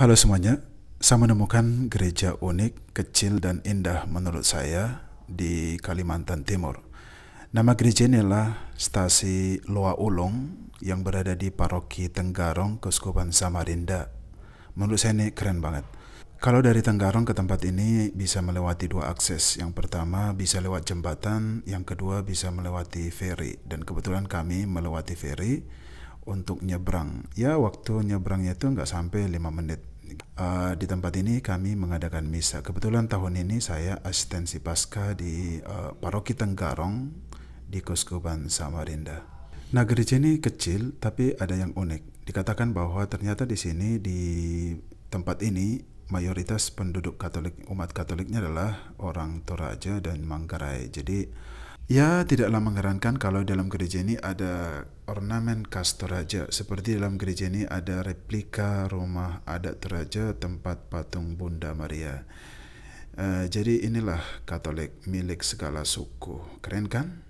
Halo semuanya, saya menemukan gereja unik, kecil, dan indah menurut saya di Kalimantan Timur. Nama gereja ini adalah Stasi Loa Ulung yang berada di Paroki Tenggarong, Keuskupan Samarinda. Menurut saya ini keren banget. Kalau dari Tenggarong ke tempat ini bisa melewati dua akses. Yang pertama bisa lewat jembatan, yang kedua bisa melewati feri. Dan kebetulan kami melewati feri untuk nyebrang. Ya waktu nyebrangnya itu nggak sampai 5 menit. Uh, di tempat ini kami mengadakan misa. Kebetulan tahun ini saya asistensi pasca di uh, paroki Tenggarong di Kuskuban Samarinda. Nah gereja ini kecil tapi ada yang unik. Dikatakan bahwa ternyata di sini di tempat ini mayoritas penduduk Katolik umat Katoliknya adalah orang Toraja dan Manggarai. Jadi Ya, tidaklah mengherankan kalau dalam gereja ini ada ornamen khas Toraja. Seperti dalam gereja ini ada replika rumah adat Toraja tempat patung Bunda Maria. Uh, jadi inilah Katolik milik segala suku. Keren kan?